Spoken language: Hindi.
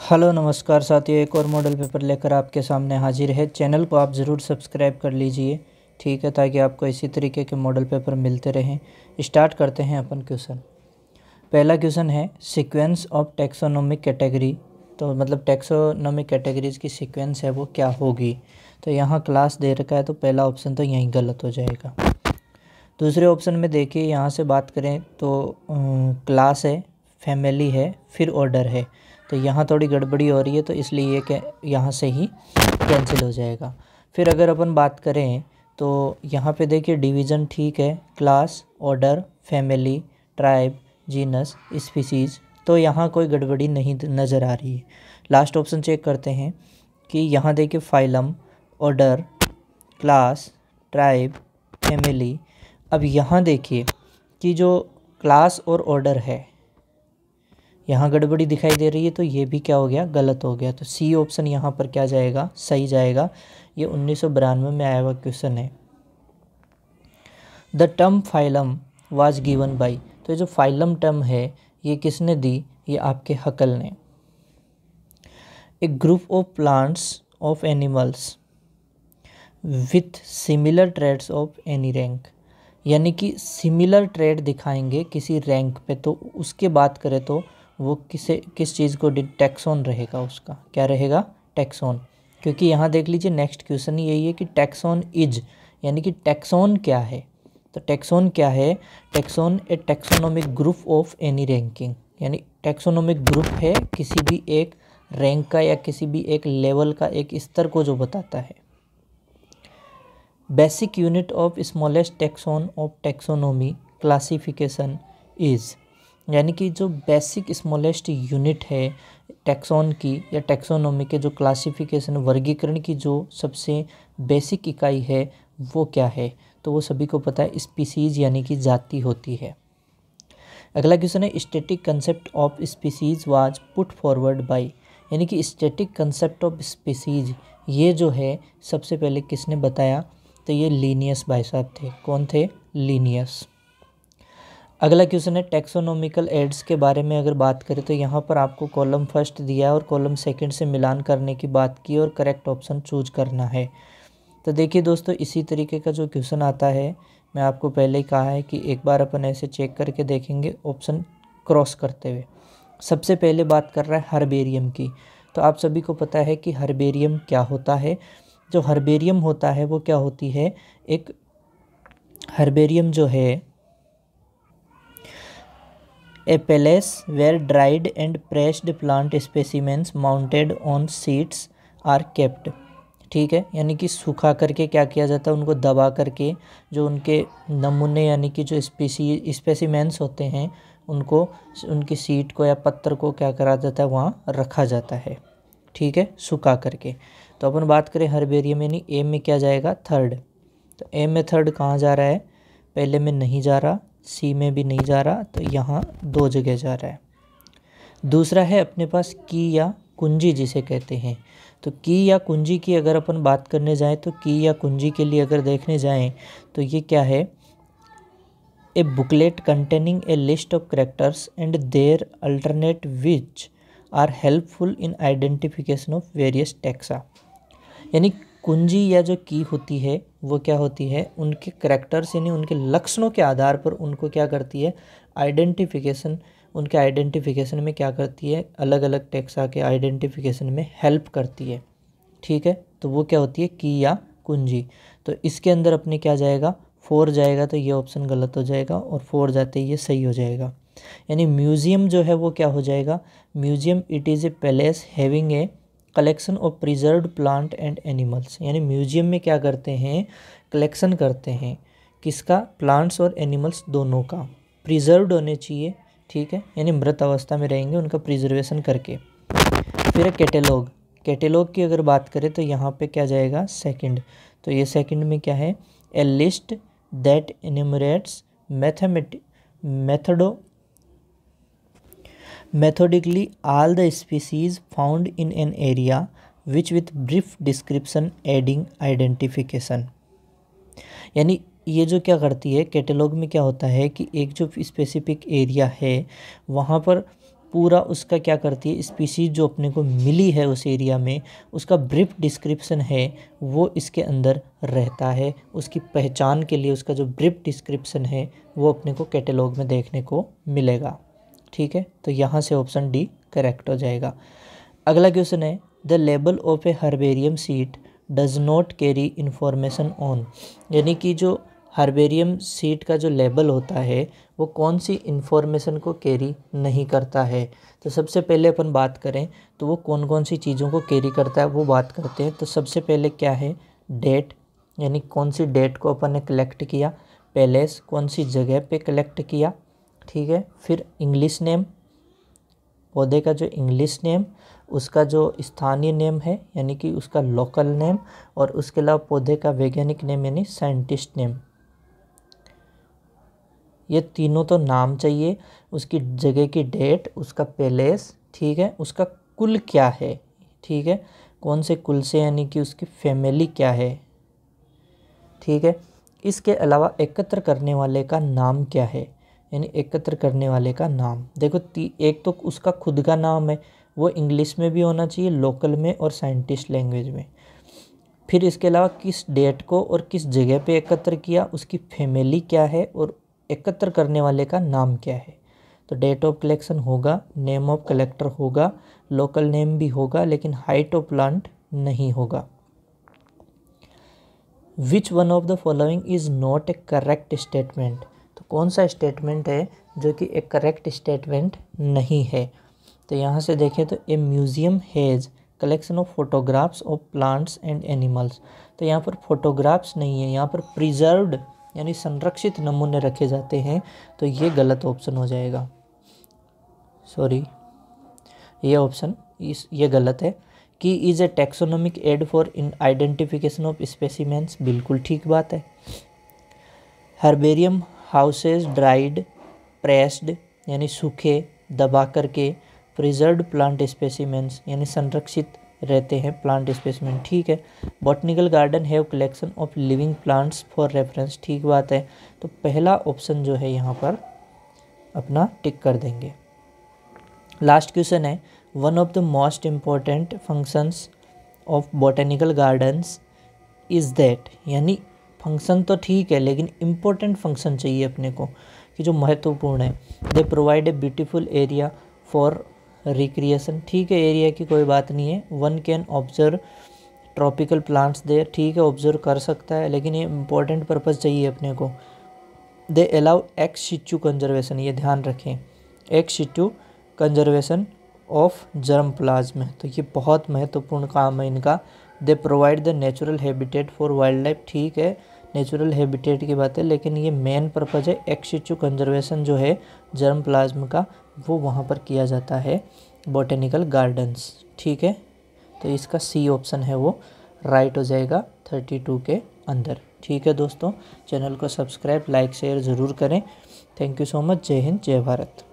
हेलो नमस्कार साथियों एक और मॉडल पेपर लेकर आपके सामने हाजिर है चैनल को आप ज़रूर सब्सक्राइब कर लीजिए ठीक है ताकि आपको इसी तरीके के मॉडल पेपर मिलते रहें स्टार्ट करते हैं अपन क्वेश्चन पहला क्वेश्चन है सीक्वेंस ऑफ टैक्सोनॉमिक कैटेगरी तो मतलब टैक्सोनॉमिक कैटेगरीज की सीक्वेंस है वो क्या होगी तो यहाँ क्लास दे रखा है तो पहला ऑप्शन तो यहीं गलत हो जाएगा दूसरे ऑप्शन में देखिए यहाँ से बात करें तो क्लास है फैमिली है फिर ऑर्डर है तो यहाँ थोड़ी गड़बड़ी हो रही है तो इसलिए ये यहाँ से ही कैंसिल हो जाएगा फिर अगर अपन बात करें तो यहाँ पे देखिए डिवीज़न ठीक है class order family tribe genus species तो यहाँ कोई गड़बड़ी नहीं नज़र आ रही है लास्ट ऑप्शन चेक करते हैं कि यहाँ देखिए phylum order class tribe family अब यहाँ देखिए कि जो क्लास और ऑर्डर है यहाँ गड़बड़ी दिखाई दे रही है तो ये भी क्या हो गया गलत हो गया तो सी ऑप्शन यहाँ पर क्या जाएगा सही जाएगा ये उन्नीस में आया हुआ क्वेश्चन है the term phylum was given by तो ये जो फाइलम टर्म है ये किसने दी ये आपके हकल ने a group of plants of animals with similar traits of any rank यानी कि सिमिलर ट्रेड दिखाएंगे किसी रैंक पे तो उसके बात करें तो वो किसे किस चीज़ को टैक्सोन रहेगा उसका क्या रहेगा टैक्सोन क्योंकि यहाँ देख लीजिए नेक्स्ट क्वेश्चन यही है कि टैक्सोन इज यानी कि टैक्सोन क्या है तो टैक्सोन क्या है taxon a taxonomic group of any ranking यानी टैक्सोनॉमिक ग्रुप है किसी भी एक रैंक का या किसी भी एक लेवल का एक स्तर को जो बताता है basic unit of smallest taxon of taxonomy classification is यानी कि जो बेसिक स्मॉलेस्ट यूनिट है टैक्सोन की या टैक्सोनॉमी के जो क्लासिफिकेशन वर्गीकरण की जो सबसे बेसिक इकाई है वो क्या है तो वो सभी को पता है स्पीसीज यानी कि जाति होती है अगला क्वेश्चन है static concept of species was put forward by यानी कि स्टेटिक कंसेप्ट ऑफ स्पीसीज ये जो है सबसे पहले किसने बताया तो ये लीनियस भाई साहब थे कौन थे लीनियस अगला क्वेश्चन है टेक्सोनोमिकल एड्स के बारे में अगर बात करें तो यहाँ पर आपको कॉलम फर्स्ट दिया और कॉलम सेकंड से मिलान करने की बात की और करेक्ट ऑप्शन चूज करना है तो देखिए दोस्तों इसी तरीके का जो क्वेश्चन आता है मैं आपको पहले ही कहा है कि एक बार अपन ऐसे चेक करके देखेंगे ऑप्शन क्रॉस करते हुए सबसे पहले बात कर रहा है हर्बेरियम की तो आप सभी को पता है कि हर्बेरियम क्या होता है जो हर्बेरियम होता है वो क्या होती है एक हर्बेरियम जो है A palace where dried and pressed plant specimens mounted on seats are kept. ठीक है यानी कि सूखा करके क्या किया जाता है उनको दबा करके जो उनके नमूने यानी कि जो स्पेसी स्पेसिमेंस होते हैं उनको उनकी सीट को या पत्थर को क्या करा जाता है वहाँ रखा जाता है ठीक है सूखा करके तो अपन बात करें हर्बेरियम यानी एम में क्या जाएगा थर्ड तो एम में थर्ड कहाँ जा रहा है पहले में नहीं जा रहा सी में भी नहीं जा रहा तो यहाँ दो जगह जा रहा है दूसरा है अपने पास की या कुंजी जिसे कहते हैं तो की या कुंजी की अगर अपन बात करने जाएं तो की या कुंजी के लिए अगर देखने जाएं तो ये क्या है a booklet containing a list of characters and their alternate which are helpful in identification of various taxa यानी कुंजी या जो की होती है वो क्या होती है उनके करेक्टर्स यानी उनके लक्षणों के आधार पर उनको क्या करती है आइडेंटिफिकेशन उनके आइडेंटिफिकेशन में क्या करती है अलग अलग टैक्सा के आइडेंटिफिकेशन में हेल्प करती है ठीक है तो वो क्या होती है की या कुंजी तो इसके अंदर अपने क्या जाएगा फोर जाएगा तो ये ऑप्शन गलत हो जाएगा और फोर जाते ये सही हो जाएगा यानी म्यूज़ियम जो है वो क्या हो जाएगा museum it is a palace having a collection of preserve plant and animals यानी म्यूजियम में क्या करते हैं कलेक्शन करते हैं किसका प्लांट्स और एनिमल्स दोनों का प्रिजर्व्ड होने चाहिए ठीक है यानी मृत अवस्था में रहेंगे उनका प्रिजर्वेशन करके फिर कैटेलॉग कैटेलॉग की अगर बात करें तो यहाँ पे क्या जाएगा सेकंड तो ये सेकंड में क्या है a list that enumerates mathematic method methodically all the species found in an area which with brief description aiding identification यानी ये जो क्या करती है कैटेलॉग में क्या होता है कि एक जो स्पेसिफिक एरिया है वहाँ पर पूरा उसका क्या करती है स्पीसीज जो अपने को मिली है उस एरिया में उसका ब्रीफ डिस्क्रिप्शन है वो इसके अंदर रहता है उसकी पहचान के लिए उसका जो ब्रीफ डिस्क्रिप्शन है वो अपने को कैटेलॉग में देखने को मिलेगा ठीक है तो यहाँ से ऑप्शन डी करेक्ट हो जाएगा अगला क्वेश्चन है the label of a herbarium sheet does not carry information on यानी कि जो हर्बेरियम सीट का जो लेबल होता है वो कौन सी इन्फॉर्मेशन को कैरी नहीं करता है तो सबसे पहले अपन बात करें तो वो कौन कौन सी चीज़ों को कैरी करता है वो बात करते हैं तो सबसे पहले क्या है डेट यानी कौन सी डेट को अपन ने कलेक्ट किया पैलेस कौन सी जगह पे कलेक्ट किया ठीक है फिर इंग्लिश नेम पौधे का जो इंग्लिश नेम उसका जो स्थानीय नेम है यानी कि उसका लोकल नेम और उसके अलावा पौधे का वैज्ञानिक नेम यानी साइंटिस्ट नेम ये तीनों तो नाम चाहिए उसकी जगह की डेट उसका पैलेस ठीक है उसका कुल क्या है ठीक है कौन से कुल से यानी कि उसकी फैमिली क्या है ठीक है इसके अलावा एकत्र करने वाले का नाम क्या है यानी एकत्र करने वाले का नाम देखो एक तो उसका खुद का नाम है वो इंग्लिश में भी होना चाहिए लोकल में और साइंटिस्ट लैंग्वेज में फिर इसके अलावा किस डेट को और किस जगह पे एकत्र किया उसकी फैमिली क्या है और एकत्र करने वाले का नाम क्या है तो डेट ऑफ कलेक्शन होगा नेम ऑफ कलेक्टर होगा लोकल नेम भी होगा लेकिन हाइट ऑफ प्लांट नहीं होगा which one of the following is not a correct statement कौन सा स्टेटमेंट है जो कि एक करेक्ट स्टेटमेंट नहीं है तो यहाँ से देखें तो a museum has collection of photographs of plants and animals तो यहाँ पर फोटोग्राफ्स नहीं है यहाँ पर प्रिजर्वड यानी संरक्षित नमूने रखे जाते हैं तो ये गलत ऑप्शन हो जाएगा सॉरी ये ऑप्शन इस ये गलत है कि is a taxonomic aid for in identification of specimens बिल्कुल ठीक बात है हर्बेरियम हाउसेज ड्राइड प्रेस्ड यानी सूखे दबा करके प्रिजर्व प्लांट स्पेसिमेंट्स यानी संरक्षित रहते हैं प्लांट स्पेसिमेंट ठीक है botanical garden have collection of living plants for reference ठीक बात है तो पहला ऑप्शन जो है यहाँ पर अपना टिक कर देंगे लास्ट क्वेश्चन है one of the most important functions of botanical gardens is that यानी फंक्शन तो ठीक है लेकिन इम्पोर्टेंट फंक्शन चाहिए अपने को कि जो महत्वपूर्ण है they provide a beautiful area for recreation ठीक है एरिया की कोई बात नहीं है one can observe tropical plants they ठीक है ऑब्जर्व कर सकता है लेकिन ये इम्पोर्टेंट पर्पज़ चाहिए अपने को they allow ex situ conservation ये ध्यान रखें ex situ conservation of germplasm तो ये बहुत महत्वपूर्ण काम है इनका they provide the natural habitat for wildlife ठीक है नेचुरल हैबिटेट की बात है लेकिन ये मेन पर्पज़ है एक्सिचू कंजर्वेशन जो है जर्म प्लाज्म का वो वहाँ पर किया जाता है बॉटेनिकल गार्डन्स ठीक है तो इसका सी ऑप्शन है वो राइट हो जाएगा थर्टी टू के अंदर ठीक है दोस्तों चैनल को सब्सक्राइब लाइक शेयर ज़रूर करें थैंक यू सो मच जय हिंद जय भारत